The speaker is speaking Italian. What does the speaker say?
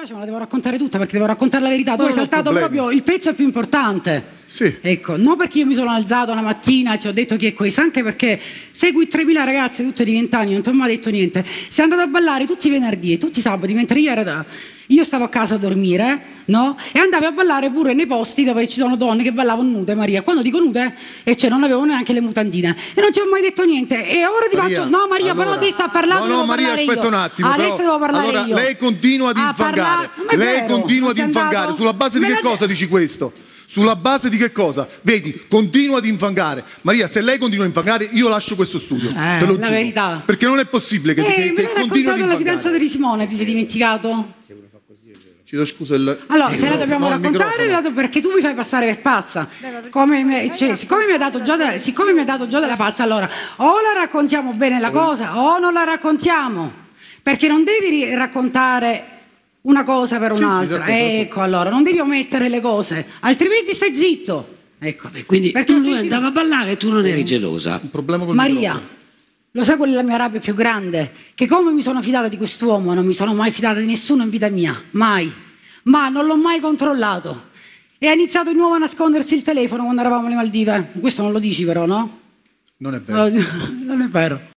dispiace, ma la devo raccontare tutta perché devo raccontare la verità. Tu hai saltato proprio il pezzo più importante. Sì. Ecco, non perché io mi sono alzato la mattina e ci ho detto chi è questo, anche perché segui 3.000 ragazze tutte di 20 anni, non ti ho mai detto niente. Sei andato a ballare tutti i venerdì e tutti i sabati, mentre io ero da io stavo a casa a dormire, no? E andavo a ballare pure nei posti dove ci sono donne che ballavano nude, Maria. Quando dico nude, e eh, cioè non avevo neanche le mutandine. E non ci ho mai detto niente. E ora ti Maria, faccio... No Maria, allora, però ti sta parlando... No, no Maria, aspetta io. un attimo. Adesso però, devo parlare allora, io. Lei continua ad infangare. Parla... Lei vero, continua ad infangare. Andato? Sulla base di Me che cosa dici questo? Sulla base di che cosa? Vedi, continua ad infangare. Maria, se lei continua a infangare, io lascio questo studio. Eh, te lo la giuro. verità. Perché non è possibile che, eh, che, che continui ad infangare. Ma la fidanzata di Simone, ti sei dimenticato? Sicuramente. Chiedo scusa. Il... Allora, se la dobbiamo no, raccontare, dato perché tu mi fai passare per pazza. Come me, cioè, siccome, mi ha dato già della pazza, allora o la raccontiamo bene la cosa o non la raccontiamo. Perché non devi raccontare una cosa per un'altra. Sì, sì, ecco, allora, non devi omettere le cose, altrimenti stai zitto. Ecco, Beh, quindi perché lui andava a ballare e tu non eri eh, gelosa. Maria. Lo sai qual è la mia rabbia più grande? Che come mi sono fidata di quest'uomo, non mi sono mai fidata di nessuno in vita mia, mai. Ma non l'ho mai controllato. E ha iniziato di nuovo a nascondersi il telefono quando eravamo alle Maldive. Questo non lo dici però, no? Non è vero. non è vero.